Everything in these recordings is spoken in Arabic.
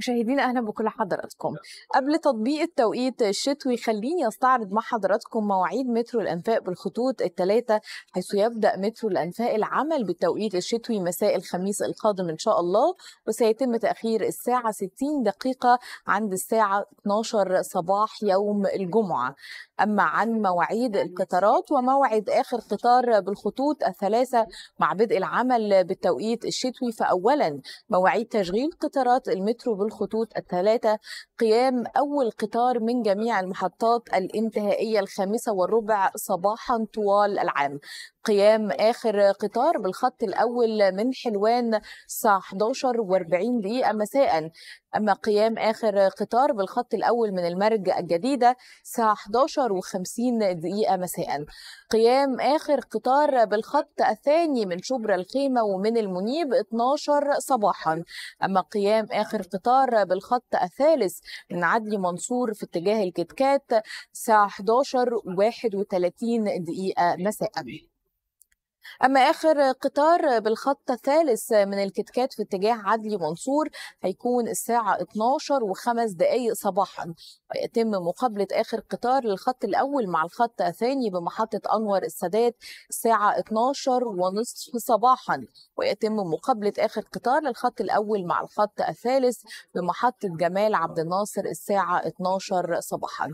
مشاهدينا اهلا بكل حضراتكم قبل تطبيق التوقيت الشتوي خليني استعرض مع حضراتكم مواعيد مترو الانفاق بالخطوط الثلاثه حيث يبدا مترو الانفاق العمل بالتوقيت الشتوي مساء الخميس القادم ان شاء الله وسيتم تاخير الساعه 60 دقيقه عند الساعه 12 صباح يوم الجمعه اما عن مواعيد القطارات وموعد اخر قطار بالخطوط الثلاثه مع بدء العمل بالتوقيت الشتوي فاولا مواعيد تشغيل قطارات المترو بالخطوط الخطوط الثلاثة قيام أول قطار من جميع المحطات الانتهائية الخامسة والربع صباحا طوال العام قيام آخر قطار بالخط الأول من حلوان الساعة 11 و40 دقيقة مساء أما قيام آخر قطار بالخط الأول من المرج الجديدة الساعة 11 و50 دقيقة مساء قيام آخر قطار بالخط الثاني من شبرا الخيمة ومن المنيب 12 صباحا أما قيام آخر قطار الانذار بالخط الثالث من عدلي منصور في اتجاه الكتكات الساعة 11 و31 دقيقة مساء أما آخر قطار بالخط الثالث من الكتكات في اتجاه عدلي منصور هيكون الساعة 12 وخمس دقايق صباحا ويتم مقابلة آخر قطار للخط الأول مع الخط الثاني بمحطة أنور السادات الساعة 12 ونصف صباحا ويتم مقابلة آخر قطار للخط الأول مع الخط الثالث بمحطة جمال عبد الناصر الساعة 12 صباحا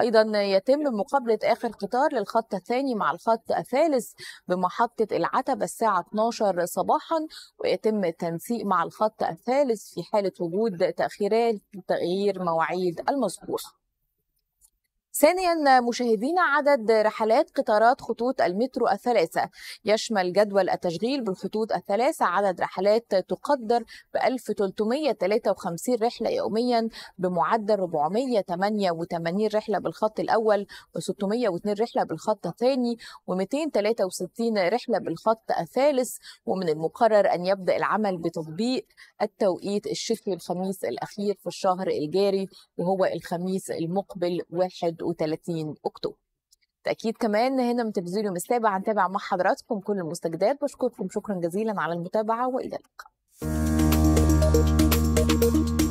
أيضا يتم مقابلة آخر قطار للخط الثاني مع الخط الثالث بمحطة شركه العتبة الساعة 12 صباحا ويتم التنسيق مع الخط الثالث في حالة وجود تأخيرات تغيير مواعيد المذكور ثانيا مشاهدينا عدد رحلات قطارات خطوط المترو الثلاثة يشمل جدول التشغيل بالخطوط الثلاثة عدد رحلات تقدر ب 1353 رحلة يوميا بمعدل 488 رحلة بالخط الأول و602 رحلة بالخط الثاني و263 رحلة بالخط الثالث ومن المقرر أن يبدأ العمل بتطبيق التوقيت الشتوي الخميس الأخير في الشهر الجاري وهو الخميس المقبل 1 31 اكتوبر تاكيد كمان هنا من تلفزيون يوم السابع هنتابع مع حضراتكم كل المستجدات بشكركم شكرا جزيلا على المتابعه والى اللقاء